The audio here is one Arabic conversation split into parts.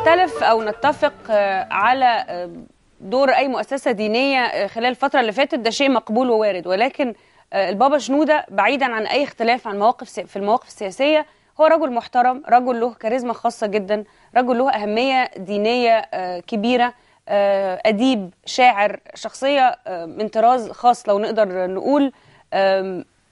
نختلف او نتفق آه، على آه، دور اي مؤسسه دينيه آه، خلال الفتره اللي فاتت ده شيء مقبول ووارد ولكن البابا شنوده بعيدا عن اي اختلاف عن مواقف في المواقف السياسيه هو رجل محترم رجل له كاريزما خاصه جدا رجل له اهميه دينيه كبيره اديب شاعر شخصيه من طراز خاص لو نقدر نقول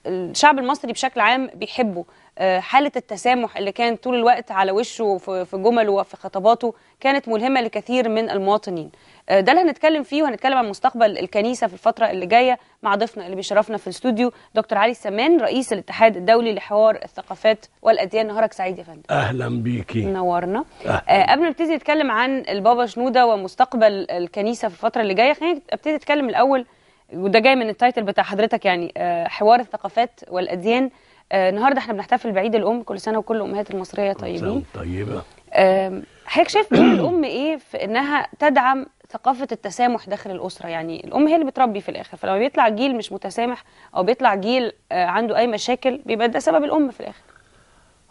الشعب المصري بشكل عام بيحبه آه، حاله التسامح اللي كان طول الوقت على وشه في جمله وفي خطاباته كانت ملهمه لكثير من المواطنين آه، ده اللي هنتكلم فيه وهنتكلم عن مستقبل الكنيسه في الفتره اللي جايه مع ضيفنا اللي بيشرفنا في الاستوديو دكتور علي سمان رئيس الاتحاد الدولي لحوار الثقافات والاديان نهارك سعيد يا فندم اهلا بيكي نورنا أهلاً. آه، قبل ما نبتدي نتكلم عن البابا شنوده ومستقبل الكنيسه في الفتره اللي جايه خلينا ابتدي اتكلم الاول وده جاي من التايتل بتاع حضرتك يعني حوار الثقافات والاديان آه، النهارده احنا بنحتفل بعيد الام كل سنه وكل امهات المصريه طيبين طيبه حضرتك شايف دور الام ايه في انها تدعم ثقافه التسامح داخل الاسره يعني الام هي اللي بتربي في الاخر فلما بيطلع جيل مش متسامح او بيطلع جيل آه، عنده اي مشاكل بيبقى ده سبب الام في الاخر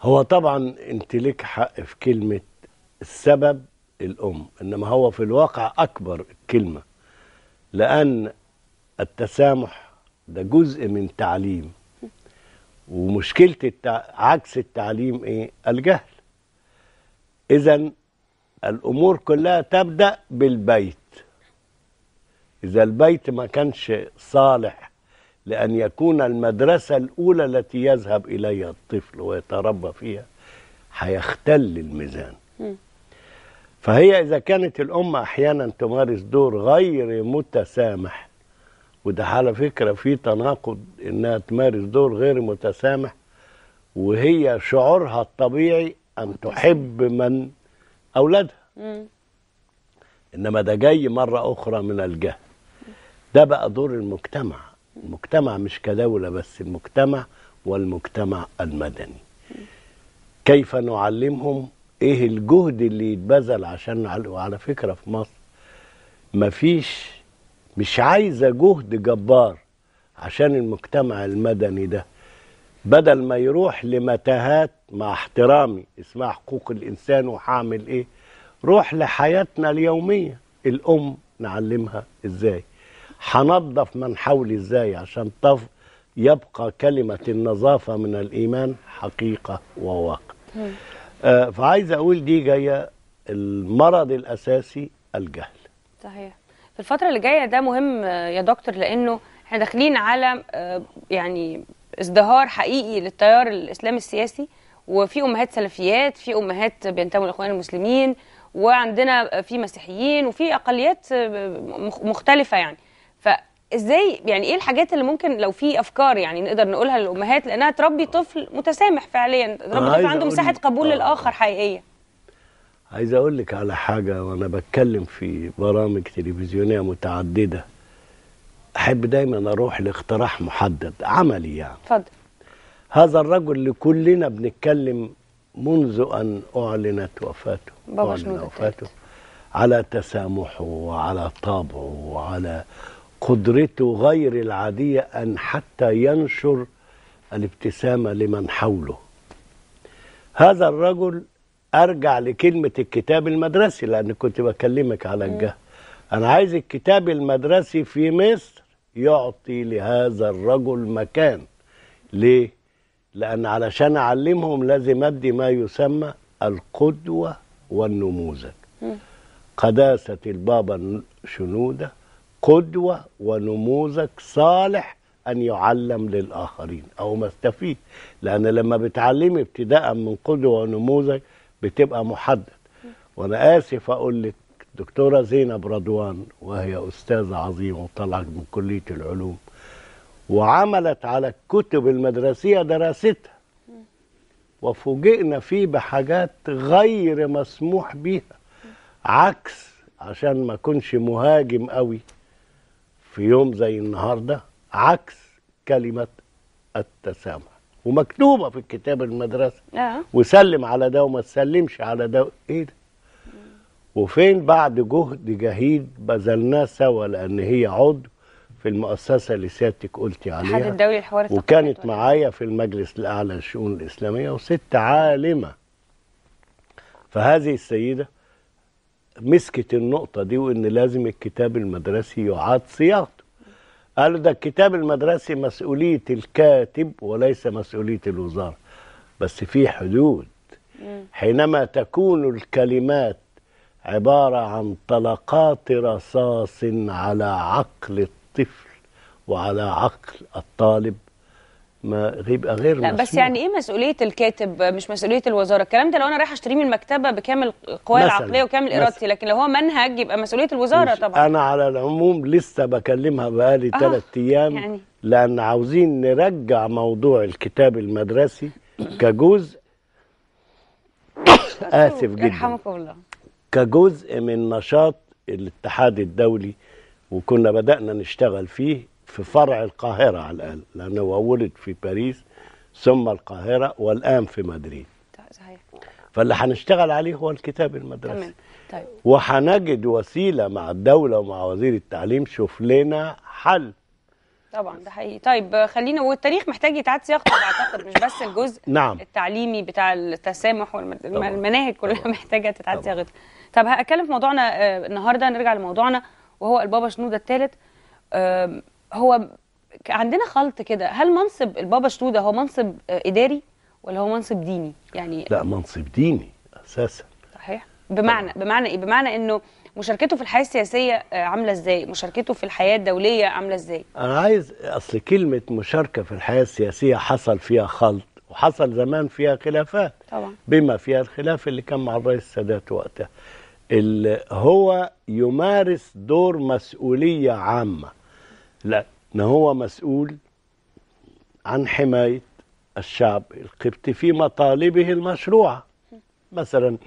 هو طبعا انت لك حق في كلمه السبب الام انما هو في الواقع اكبر الكلمه لان التسامح ده جزء من تعليم ومشكله التع... عكس التعليم ايه الجهل اذا الامور كلها تبدا بالبيت اذا البيت ما كانش صالح لان يكون المدرسه الاولى التي يذهب اليها الطفل ويتربى فيها هيختل الميزان فهي اذا كانت الام احيانا تمارس دور غير متسامح وده على فكرة في تناقض إنها تمارس دور غير متسامح وهي شعورها الطبيعي أن تحب من أولادها إنما ده جاي مرة أخرى من الجهل ده بقى دور المجتمع المجتمع مش كدولة بس المجتمع والمجتمع المدني كيف نعلمهم ايه الجهد اللي يتبذل عشان وعلى فكرة في مصر مفيش مش عايزه جهد جبار عشان المجتمع المدني ده بدل ما يروح لمتاهات مع احترامي اسمها حقوق الانسان وهعمل ايه روح لحياتنا اليوميه الام نعلمها ازاي هنظف من حولي ازاي عشان طف يبقى كلمه النظافه من الايمان حقيقه وواقع طيب. آه، فعايز اقول دي جايه المرض الاساسي الجهل صحيح في الفتره اللي جايه ده مهم آه، يا دكتور لانه احنا داخلين على آه، يعني ازدهار حقيقي للتيار الاسلامي السياسي وفي امهات سلفيات في امهات بينتموا الإخوان المسلمين وعندنا آه، في مسيحيين وفي اقليات مختلفه يعني فازاي يعني ايه الحاجات اللي ممكن لو في افكار يعني نقدر نقولها للامهات لانها تربي طفل متسامح فعليا تربي طفل عنده مساحه قبول للاخر حقيقيه عايز اقول لك على حاجه وانا بتكلم في برامج تلفزيونيه متعدده احب دايما اروح لاقتراح محدد عملي يعني اتفضل هذا الرجل اللي كلنا بنتكلم منذ ان اعلنت وفاته بابا أعلن وفاته على تسامحه وعلى طابعه وعلى قدرته غير العاديه ان حتى ينشر الابتسامه لمن حوله هذا الرجل ارجع لكلمه الكتاب المدرسي لان كنت بكلمك على الجه انا عايز الكتاب المدرسي في مصر يعطي لهذا الرجل مكان ليه لان علشان اعلمهم لازم ادي ما يسمى القدوه والنموذج قداسه البابا شنوده قدوه ونموذج صالح ان يعلم للاخرين او ما استفيد لان لما بتعلمي ابتداء من قدوه ونموذج بتبقى محدد وانا اسف اقول لك دكتوره زينب رضوان وهي استاذه عظيمه وطلعت من كليه العلوم وعملت على الكتب المدرسيه دراستها وفوجئنا فيه بحاجات غير مسموح بيها عكس عشان ما اكونش مهاجم قوي في يوم زي النهارده عكس كلمه التسامح ومكتوبه في الكتاب المدرسه آه. وسلم على ده وما تسلمش على ده ايه ده وفين بعد جهد جهيد بذلناه سوا لان هي عضو في المؤسسه اللي سيادتك قلتي عليها الاتحاد الدولي وكانت معايا في المجلس الاعلى للشؤون الاسلاميه وست عالمه فهذه السيده مسكت النقطه دي وان لازم الكتاب المدرسي يعاد صياغته قالوا ده الكتاب المدرسي مسؤولية الكاتب وليس مسؤولية الوزارة بس في حدود حينما تكون الكلمات عبارة عن طلقات رصاص على عقل الطفل وعلى عقل الطالب ما يبقى غير لا مسموح. بس يعني ايه مسؤوليه الكاتب مش مسؤوليه الوزاره الكلام ده لو انا رايح اشتريه من المكتبه بكامل قواي العقليه وكامل ارادتي لكن لو هو منهج يبقى مسؤوليه الوزاره طبعا انا على العموم لسه بكلمها بقالي ثلاث آه، ايام يعني. لان عاوزين نرجع موضوع الكتاب المدرسي كجزء اسف جدا يرحمكم الله كجزء من نشاط الاتحاد الدولي وكنا بدانا نشتغل فيه في فرع القاهرة على الأقل لأنه هو ولد في باريس ثم القاهرة والآن في مدريد طيب، صحيح فاللي هنشتغل عليه هو الكتاب المدرسي تمام طيب وهنجد وسيلة مع الدولة ومع وزير التعليم شوف لنا حل طبعا ده حقيقي طيب خلينا والتاريخ محتاج يتعاد سياقه اعتقد مش بس الجزء نعم. التعليمي بتاع التسامح والمناهج كلها طبعًا. محتاجه تتعاد صياغتها طب هتكلم في موضوعنا آه، النهارده نرجع لموضوعنا وهو البابا شنوده الثالث هو عندنا خلط كده هل منصب البابا شنودة هو منصب اداري ولا هو منصب ديني يعني لا منصب ديني اساسا صحيح بمعنى طبعا. بمعنى ايه بمعنى انه مشاركته في الحياه السياسيه عامله ازاي مشاركته في الحياه الدوليه عامله ازاي انا عايز اصل كلمه مشاركه في الحياه السياسيه حصل فيها خلط وحصل زمان فيها خلافات طبعا بما فيها الخلاف اللي كان مع الرئيس السادات وقتها اللي هو يمارس دور مسؤوليه عامه لا ما هو مسؤول عن حماية الشعب القبطي في مطالبه المشروعة مثلا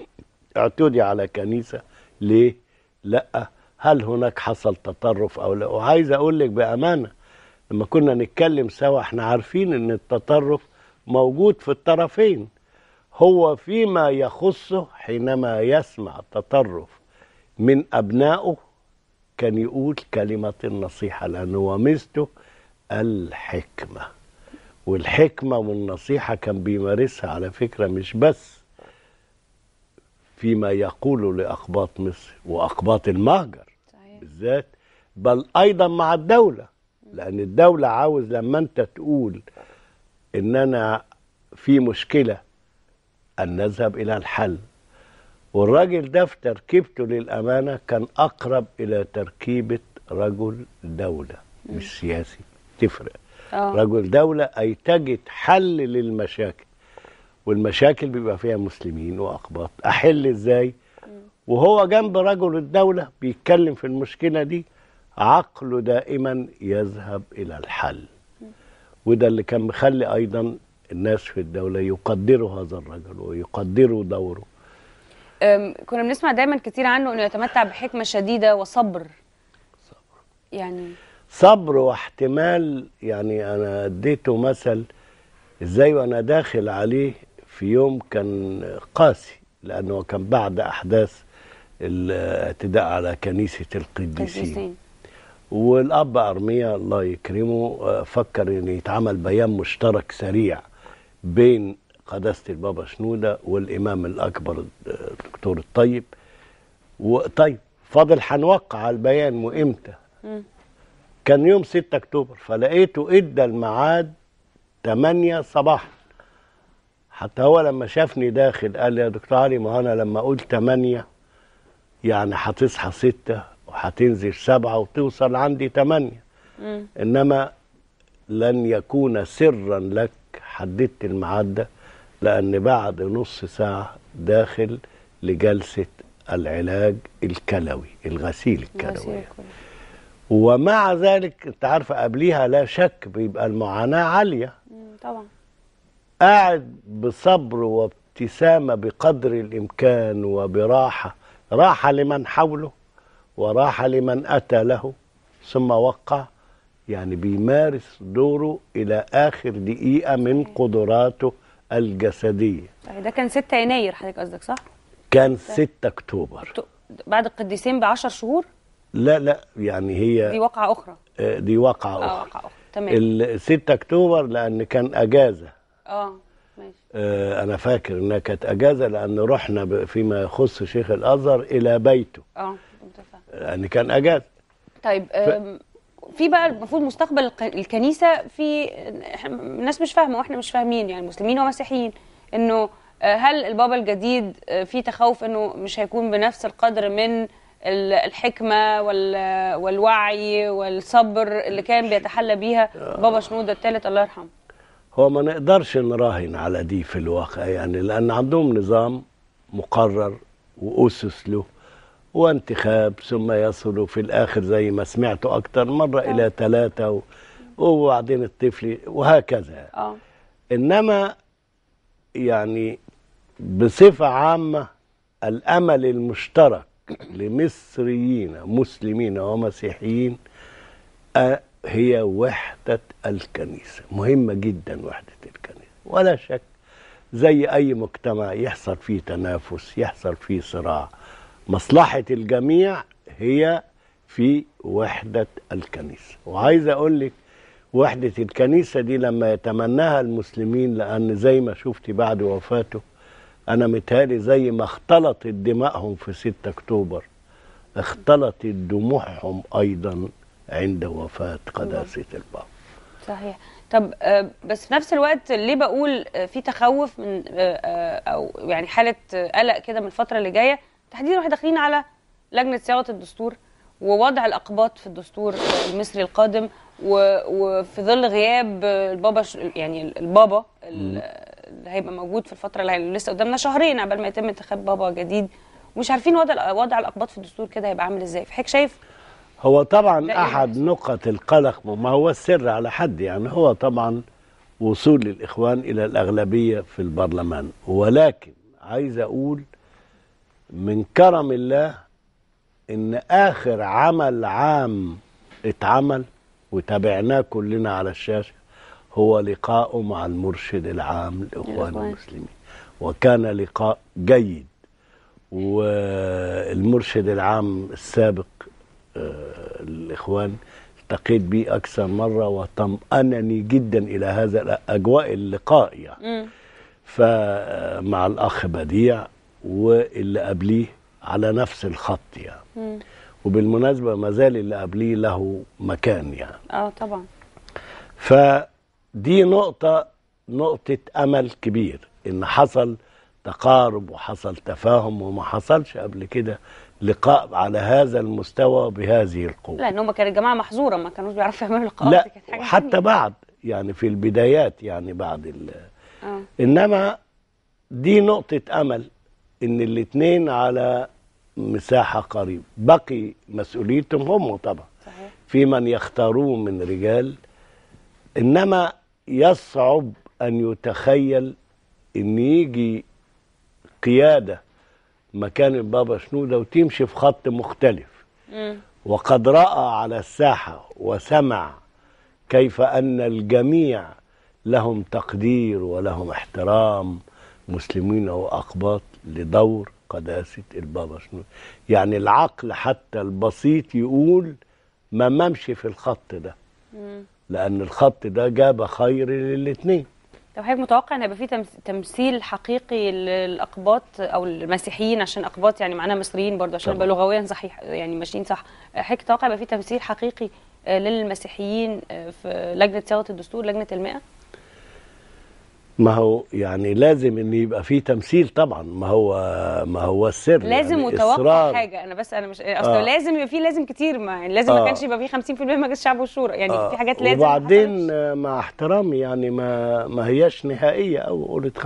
اعتدي على كنيسة ليه؟ لأ هل هناك حصل تطرف أو لا وعايز أقول لك بأمانة لما كنا نتكلم سوا احنا عارفين ان التطرف موجود في الطرفين هو فيما يخصه حينما يسمع تطرف من أبنائه كان يقول كلمة النصيحة لأنه ميزته الحكمة والحكمة والنصيحة كان بيمارسها على فكرة مش بس فيما يقوله لأقباط مصر وأقباط المهجر بالذات بل أيضا مع الدولة لأن الدولة عاوز لما أنت تقول إن أنا في مشكلة أن نذهب إلى الحل والراجل ده في تركيبته للأمانة كان أقرب إلى تركيبة رجل دولة مش سياسي تفرق أوه. رجل دولة أي تجد حل للمشاكل والمشاكل بيبقى فيها مسلمين وأقباط أحل إزاي وهو جنب رجل الدولة بيتكلم في المشكلة دي عقله دائما يذهب إلى الحل وده اللي كان مخلي أيضا الناس في الدولة يقدروا هذا الرجل ويقدروا دوره كنا بنسمع دايما كتير عنه انه يتمتع بحكمه شديده وصبر صبر يعني صبر واحتمال يعني انا اديته مثل ازاي وانا داخل عليه في يوم كان قاسي لانه كان بعد احداث الاعتداء على كنيسه القديسين والاب ارميا الله يكرمه آه، فكر ان يتعمل بيان مشترك سريع بين قداسة البابا شنودة والإمام الأكبر الدكتور الطيب وطيب فاضل هنوقع البيان وإمتى كان يوم 6 أكتوبر فلقيته إدى الميعاد 8 صباحا حتى هو لما شافني داخل قال لي يا دكتور علي ما أنا لما أقول 8 يعني هتصحى 6 وهتنزل 7 وتوصل عندي 8 إنما لن يكون سرا لك حددت الميعاد ده لأن بعد نص ساعة داخل لجلسة العلاج الكلوي الغسيل الكلوي ومع ذلك انت عارفه قبليها لا شك بيبقى المعاناه عاليه طبعا قاعد بصبر وابتسامه بقدر الامكان وبراحه راحه لمن حوله وراحه لمن اتى له ثم وقع يعني بيمارس دوره الى اخر دقيقه من قدراته الجسدية ده كان 6 يناير حضرتك قصدك صح؟ كان 6 أكتوبر بعد القديسين ب 10 شهور؟ لا لا يعني هي دي واقعة أخرى آه، دي واقعة آه، أخرى اه واقعة أخرى تمام ال 6 أكتوبر لأن كان أجازة اه ماشي آه، أنا فاكر إنها كانت أجازة لأن رحنا فيما يخص شيخ الأزهر إلى بيته اه لأن يعني كان أجازة طيب ف... في بقى المفروض مستقبل الكنيسه في الناس مش فاهمه واحنا مش فاهمين يعني مسلمين ومسيحيين انه آه، هل البابا الجديد آه، في تخوف انه مش هيكون بنفس القدر من الحكمه والوعي والصبر اللي كان بيتحلى بيها بابا شنوده الثالث الله يرحمه هو ما نقدرش نراهن على دي في الواقع يعني لان عندهم نظام مقرر واسس له وانتخاب ثم يصل في الآخر زي ما سمعت أكتر مرة أوه. إلى ثلاثة وبعدين الطفل وهكذا آه. إنما يعني بصفة عامة الأمل المشترك لمصريين مسلمين ومسيحيين آه، هي وحدة الكنيسة مهمة جدا وحدة الكنيسة ولا شك زي أي مجتمع يحصل فيه تنافس يحصل فيه صراع مصلحة الجميع هي في وحدة الكنيسة وعايز أقول لك وحدة الكنيسة دي لما يتمناها المسلمين لأن زي ما شفتي بعد وفاته أنا متهيألي زي ما اختلطت دمائهم في 6 أكتوبر اختلطت دموعهم أيضا عند وفاة قداسة البابا صحيح طب آه، بس في نفس الوقت ليه بقول آه، في تخوف من آه، او يعني حاله قلق كده من الفتره اللي جايه تحديدا واحنا داخلين على لجنه صياغه الدستور ووضع الاقباط في الدستور المصري القادم وفي ظل غياب البابا يعني البابا اللي هيبقى موجود في الفتره اللي لسه قدامنا شهرين قبل ما يتم انتخاب بابا جديد ومش عارفين وضع وضع الاقباط في الدستور كده هيبقى عامل ازاي فحضرتك شايف هو طبعا يعني احد نقط القلق ما هو السر على حد يعني هو طبعا وصول الاخوان الى الاغلبيه في البرلمان ولكن عايز اقول من كرم الله ان اخر عمل عام اتعمل وتابعناه كلنا على الشاشه هو لقاءه مع المرشد العام لاخوان المسلمين وكان لقاء جيد والمرشد العام السابق آه، الاخوان التقيت به اكثر مره وطمأنني جدا الى هذا اجواء اللقاء يعني فمع الاخ بديع واللي قبليه على نفس الخط يعني مم. وبالمناسبة ما زال اللي قبليه له مكان يعني اه طبعا فدي نقطة نقطة أمل كبير إن حصل تقارب وحصل تفاهم وما حصلش قبل كده لقاء على هذا المستوى بهذه القوة لأن هم كانوا الجماعة محظورة ما كانوش بيعرفوا يعملوا لقاءات لا حاجة حتى بعد يعني في البدايات يعني بعد ال آه. إنما دي نقطة أمل ان الاثنين على مساحه قريبه بقي مسؤوليتهم هم طبعا صحيح. في من يختاروه من رجال انما يصعب ان يتخيل ان يجي قياده مكان البابا شنوده وتمشي في خط مختلف وقد راى على الساحه وسمع كيف ان الجميع لهم تقدير ولهم احترام مسلمين واقباط لدور قداسة البابا شنودة يعني العقل حتى البسيط يقول ما ممشي في الخط ده لأن الخط ده جاب خير للاتنين طب حضرتك متوقع ان هيبقى في تمثيل حقيقي للاقباط او المسيحيين عشان اقباط يعني معناها مصريين برضه عشان نبقى لغويا صحيح يعني ماشيين صح حضرتك متوقع يبقى في تمثيل حقيقي آه، للمسيحيين آه، في لجنه صياغه الدستور لجنه المئه ما هو يعني لازم ان يبقى في تمثيل طبعا ما هو ما هو السر يعني، لازم يعني متوقع حاجه انا بس انا مش اصل آه. لازم يبقى في لازم كتير ما يعني لازم آه. ما كانش يبقى في 50% مجلس الشعب والشورى يعني آه. في حاجات لازم وبعدين مع احترامي يعني ما ما هياش نهائيه او قلت 50%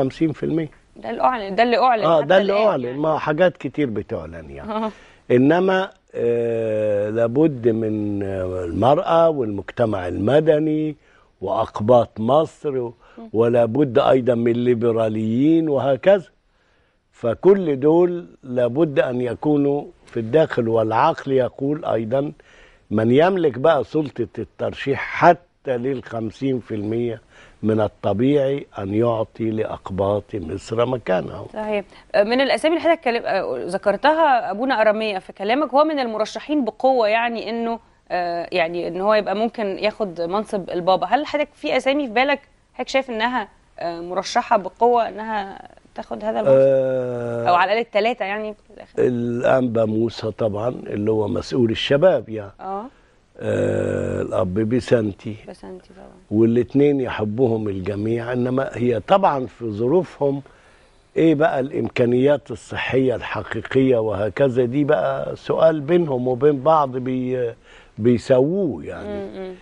ده اللي اعلن ده اللي اعلن اه ده اللي اعلن يعني. ما حاجات كتير بتعلن يعني آه. انما آه لابد من آه، المراه والمجتمع المدني واقباط مصر و... ولا بد أيضا من الليبراليين وهكذا فكل دول لابد أن يكونوا في الداخل والعقل يقول أيضا من يملك بقى سلطة الترشيح حتى للخمسين في المية من الطبيعي أن يعطي لأقباط مصر مكانه صحيح من الأسامي اللي حضرتك ذكرتها أبونا اراميه في كلامك هو من المرشحين بقوة يعني أنه آه، يعني ان هو يبقى ممكن ياخد منصب البابا هل حضرتك في اسامي في بالك حضرتك شايف انها آه، مرشحه بقوه انها تاخد هذا الموسم آه، او على الاقل الثلاثه يعني الانبا موسى طبعا اللي هو مسؤول الشباب يعني اه, آه الاب بسنتي بسنتي طبعا والاثنين يحبهم الجميع انما هي طبعا في ظروفهم ايه بقى الامكانيات الصحيه الحقيقيه وهكذا دي بقى سؤال بينهم وبين بعض بي بيسووه يعني م -م.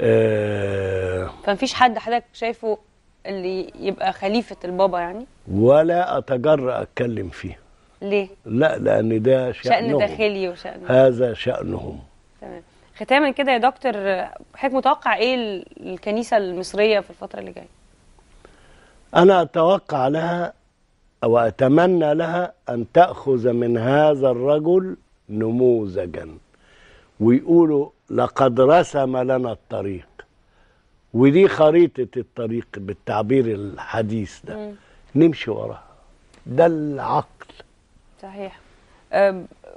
آه فمفيش حد حضرتك شايفه اللي يبقى خليفة البابا يعني ولا أتجرأ أتكلم فيه ليه؟ لا لأن ده شأنهم شأن داخلي وشأن هذا شأنهم تمام ختاما كده يا دكتور حضرتك متوقع إيه الكنيسة المصرية في الفترة اللي جاية؟ أنا أتوقع لها أو أتمنى لها أن تأخذ من هذا الرجل نموذجا ويقولوا لقد رسم لنا الطريق ودي خريطة الطريق بالتعبير الحديث ده نمشي وراها ده العقل صحيح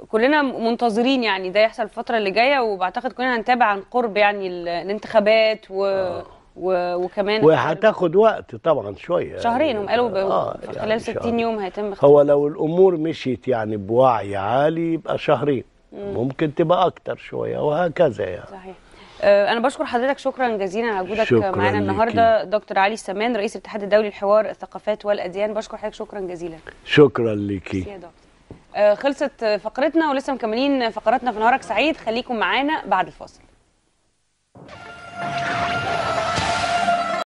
كلنا منتظرين يعني ده يحصل الفترة اللي جاية وبعتقد كلنا هنتابع عن قرب يعني الانتخابات و... آه. و... وكمان وهتاخد وقت طبعا شويه شهرين هم قالوا ب... آه يعني خلال يعني 60 شهر. يوم هيتم هو لو الامور مشيت يعني بوعي عالي يبقى شهرين ممكن تبقى اكتر شويه وهكذا يعني صحيح آه، أنا بشكر حضرتك شكرا جزيلا على وجودك معانا النهارده دكتور علي سمان رئيس الاتحاد الدولي للحوار الثقافات والأديان بشكر حضرتك شكرا جزيلا شكرا ليكي آه، خلصت فقرتنا ولسه مكملين فقراتنا في نهارك سعيد خليكم معانا بعد الفاصل